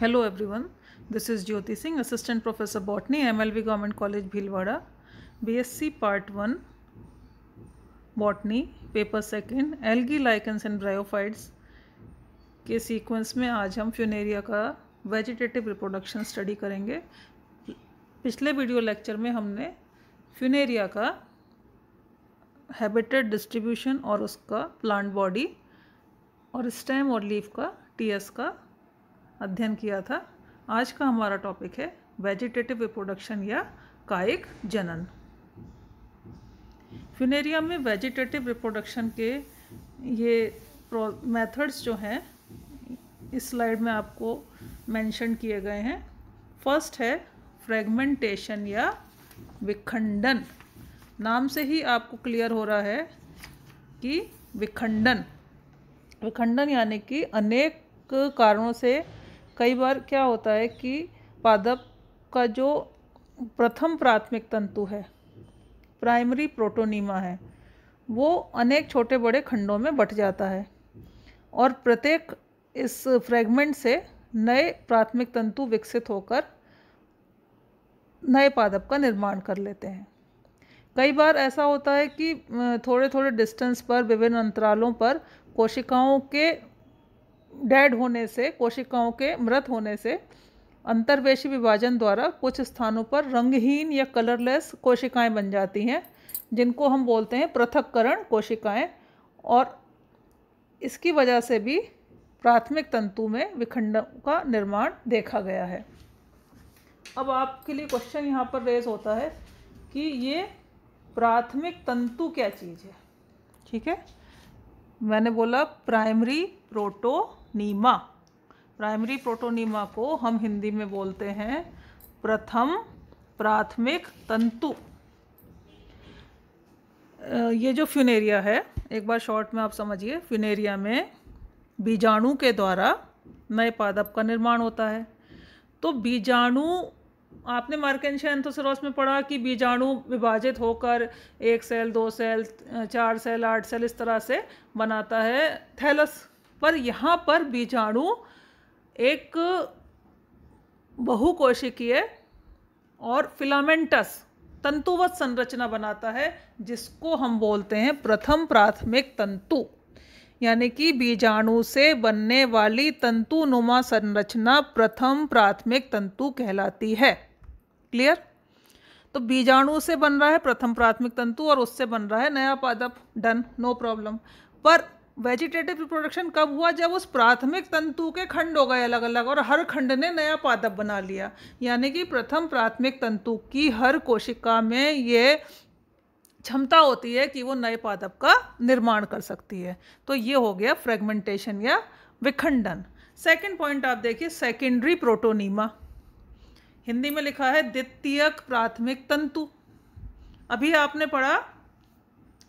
hello everyone this is Jyoti Singh assistant professor botany MLV government college Bhilwara BSc part one botany paper second algae lichens and bryophytes के sequence में आज हम Funaria का vegetative reproduction study करेंगे पिछले video lecture में हमने फ्यूनेरिया का हैबिटेड डिस्ट्रीब्यूशन और उसका प्लांट बॉडी और स्टेम और लीफ का टीएस का अध्ययन किया था आज का हमारा टॉपिक है वेजिटेटिव रिप्रोडक्शन या कायिक जनन फ्यूनेरिया में वेजिटेटिव रिप्रोडक्शन के ये मेथड्स जो हैं इस स्लाइड में आपको मेंशन किए गए हैं फर्स्ट है फ्रेगमेंटेशन या विखंडन नाम से ही आपको क्लियर हो रहा है कि विखंडन विखंडन यानी कि अनेक कारणों से कई बार क्या होता है कि पादप का जो प्रथम प्राथमिक तंतु है प्राइमरी प्रोटोनीमा है वो अनेक छोटे बड़े खंडों में बट जाता है और प्रत्येक इस फ्रेगमेंट से नए प्राथमिक तंतु विकसित होकर नए पादप का निर्माण कर लेते हैं कई बार ऐसा होता है कि थोड़े थोड़े डिस्टेंस पर विभिन्न अंतरालों पर कोशिकाओं के डेड होने से कोशिकाओं के मृत होने से अंतर्वेशी विभाजन द्वारा कुछ स्थानों पर रंगहीन या कलरलेस कोशिकाएं बन जाती हैं जिनको हम बोलते हैं पृथककरण कोशिकाएं और इसकी वजह से भी प्राथमिक तंतु में विखंड का निर्माण देखा गया है अब आपके लिए क्वेश्चन यहाँ पर रेज होता है कि ये प्राथमिक तंतु क्या चीज़ है ठीक है मैंने बोला primary proto protonema primary protonema को हम हिंदी में बोलते हैं प्रथम प्राथमिक तंतु ये जो फ्यूनेरिया है एक बार शॉर्ट में आप समझिए फ्यूनेरिया में बीजाणु के द्वारा नए पादप का निर्माण होता है तो बीजाणु आपने मार्केंशिया एंथोसरोस में पढ़ा कि बीजाणु विभाजित होकर एक सेल दो सेल चार सेल आठ सेल इस तरह से बनाता है थैलस पर यहाँ पर बीजाणु एक बहुकोशिकीय और फिलामेंटस तंतुवत संरचना बनाता है जिसको हम बोलते हैं प्रथम प्राथमिक तंतु यानी कि बीजाणु से बनने वाली तंतुनुमा संरचना प्रथम प्राथमिक तंतु कहलाती है क्लियर तो बीजाणु से बन रहा है प्रथम प्राथमिक तंतु और उससे बन रहा है नया पादप डन नो प्रॉब्लम पर वेजिटेटिव रिप्रोडक्शन कब हुआ जब उस प्राथमिक तंतु के खंड हो गए अलग अलग और हर खंड ने नया पादप बना लिया यानी कि प्रथम प्राथमिक तंतु की हर कोशिका में ये क्षमता होती है कि वो नए पादप का निर्माण कर सकती है तो ये हो गया फ्रेगमेंटेशन या विखंडन सेकंड पॉइंट आप देखिए सेकेंडरी प्रोटोनीमा हिंदी में लिखा है द्वितीयक प्राथमिक तंतु अभी आपने पढ़ा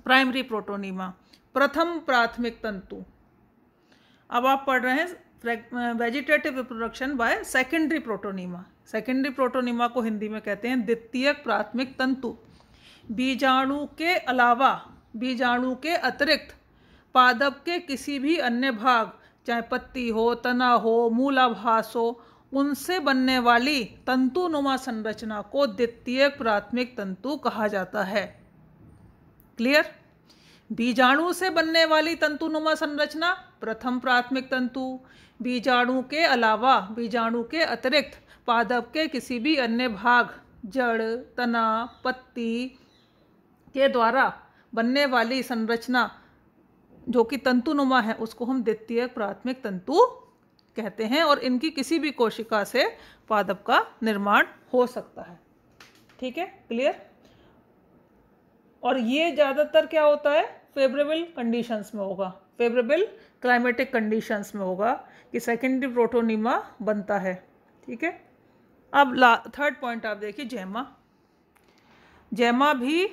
प्राइमरी प्रोटोनीमा प्रथम प्राथमिक तंतु अब आप पढ़ रहे हैं vegetative reproduction by secondary protonema secondary protonema को हिंदी में कहते हैं द्वितीयक प्राथमिक तंतु बीजाणु के अलावा बीजाणु के अतिरिक्त पादप के किसी भी अन्य भाग चाहे पत्ती हो तना हो मूलाभास हो उनसे बनने वाली तंतुनुमा संरचना को द्वितीयक प्राथमिक तंतु कहा जाता है क्लियर बीजाणु से बनने वाली तंतुनुमा संरचना प्रथम प्राथमिक तंतु बीजाणु के अलावा बीजाणु के अतिरिक्त पादप के किसी भी अन्य भाग जड़ तना पत्ती के द्वारा बनने वाली संरचना जो कि तंतुनुमा है उसको हम द्वितीय प्राथमिक तंतु कहते हैं और इनकी किसी भी कोशिका से पादप का निर्माण हो सकता है ठीक है क्लियर और ये ज़्यादातर क्या होता है फेवरेबल कंडीशंस में होगा फेवरेबल क्लाइमेटिक कंडीशंस में होगा कि सेकेंडरी प्रोटोनिमा बनता है ठीक है अब ला थर्ड पॉइंट आप देखिए जैमा जैमा भी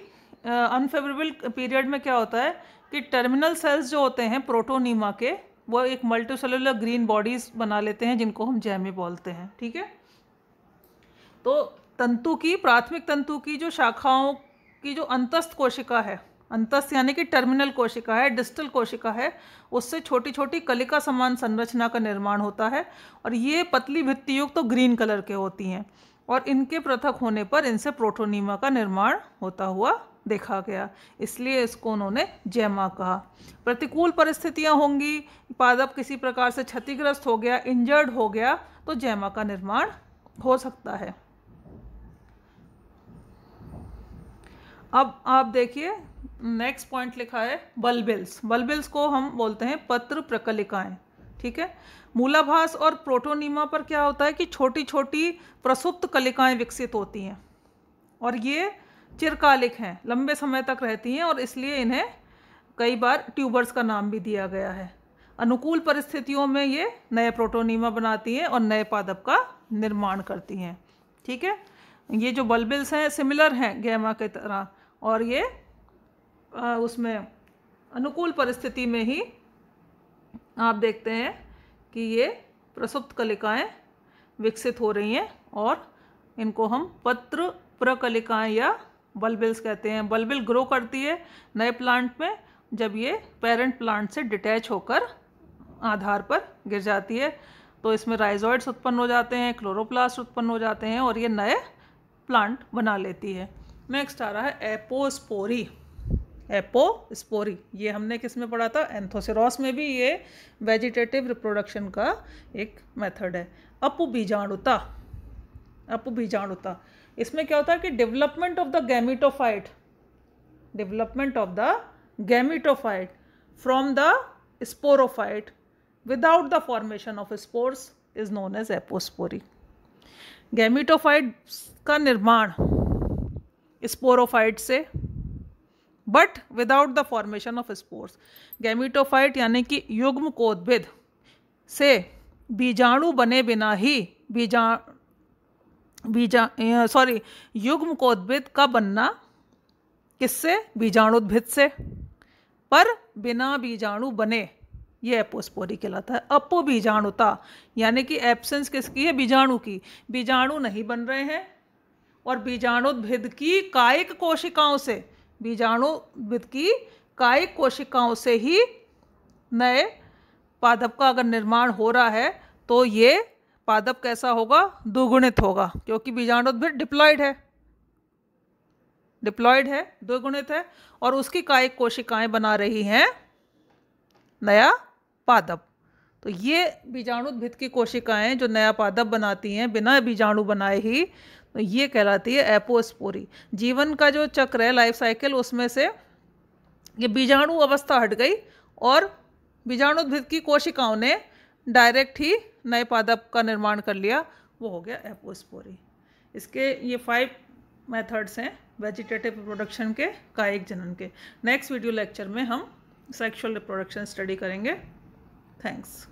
अनफेवरेबल पीरियड में क्या होता है कि टर्मिनल सेल्स जो होते हैं प्रोटोनिमा के वो एक मल्टीसेलुलर ग्रीन बॉडीज बना लेते हैं जिनको हम जैमे बोलते हैं ठीक है तो तंतु की प्राथमिक तंतु की जो शाखाओं कि जो अंतस्थ कोशिका है अंतस्थ यानी कि टर्मिनल कोशिका है डिस्टल कोशिका है उससे छोटी छोटी कलिका समान संरचना का निर्माण होता है और ये पतली भित्तियुक्त तो ग्रीन कलर के होती हैं और इनके पृथक होने पर इनसे प्रोटोनीमा का निर्माण होता हुआ देखा गया इसलिए इसको उन्होंने जैमा कहा प्रतिकूल परिस्थितियाँ होंगी पादप किसी प्रकार से क्षतिग्रस्त हो गया इंजर्ड हो गया तो जैमा का निर्माण हो सकता है अब आप देखिए नेक्स्ट पॉइंट लिखा है बल्बिल्स बल्बिल्स को हम बोलते हैं पत्र प्रकलिकाएं ठीक है मूलाभास और प्रोटोनीमा पर क्या होता है कि छोटी छोटी प्रसुप्त कलिकाएं विकसित होती हैं और ये चिरकालिक हैं लंबे समय तक रहती हैं और इसलिए इन्हें कई बार ट्यूबर्स का नाम भी दिया गया है अनुकूल परिस्थितियों में ये नए प्रोटोनीमा बनाती हैं और नए पादप का निर्माण करती हैं ठीक है ये जो बल्बिल्स हैं सिमिलर हैं गैमा के तरह और ये आ, उसमें अनुकूल परिस्थिति में ही आप देखते हैं कि ये प्रसुप्त कलिकाएँ विकसित हो रही हैं और इनको हम पत्र प्रकलिकाएँ या बल्बिल्स कहते हैं बल्बिल ग्रो करती है नए प्लांट में जब ये पेरेंट प्लांट से डिटैच होकर आधार पर गिर जाती है तो इसमें राइजॉइड्स उत्पन्न हो जाते हैं क्लोरोप्लास्ट उत्पन्न हो जाते हैं और ये नए प्लांट बना लेती है नेक्स्ट आ रहा है एपोस्पोरी एपोस्पोरी ये हमने किस में पढ़ा था एंथोसिरोस में भी ये वेजिटेटिव रिप्रोडक्शन का एक मेथड है अपबीजाणुता अपबीजाणुता इसमें क्या होता है कि development of the gametophyte development of the gametophyte from the sporophyte without the formation of spores is known as apospory gametophyte का निर्माण स्पोरोफाइट से but without the formation of spores gametophyte यानी कि युग्म कोद्भिद से बीजाणु बने बिना ही बीजा बीजा सॉरी युग्म कोद्भिद का बनना किससे बीजाणुद्भिद से पर बिना बीजाणु बने ये एपोस्पोरी कहलाता है अपो बीजाणुता यानी कि एब्सेंस किसकी है बीजाणु की बीजाणु नहीं बन रहे हैं और बीजाणुद्भिद की कायिक कोशिकाओं से बीजाणुद्भिद की कायिक कोशिकाओं से ही नए पादप का अगर निर्माण हो रहा है तो ये पादप कैसा होगा दुगुणित होगा क्योंकि बीजाणुद्भिद डिप्लॉयड है डिप्लॉयड है द्विगुणित है और उसकी कायिक कोशिकाएं बना रही हैं नया पादप तो ये बीजाणुद्भिद की कोशिकाएं जो नया पादप बनाती हैं बिना बीजाणु बनाए ही तो ये कहलाती है एपोस्पोरी जीवन का जो चक्र है लाइफ साइकिल उसमें से ये बीजाणु अवस्था हट गई और बीजाणुद्भिद की कोशिकाओं ने डायरेक्ट ही नए पादप का निर्माण कर लिया वो हो गया एपोस्पोरी इसके ये फाइव मेथड्स हैं वेजिटेटिव प्रोडक्शन के कायिक जनन के नेक्स्ट वीडियो लेक्चर में हम सेक्सुअल रिप्रोडक्शन स्टडी करेंगे थैंक्स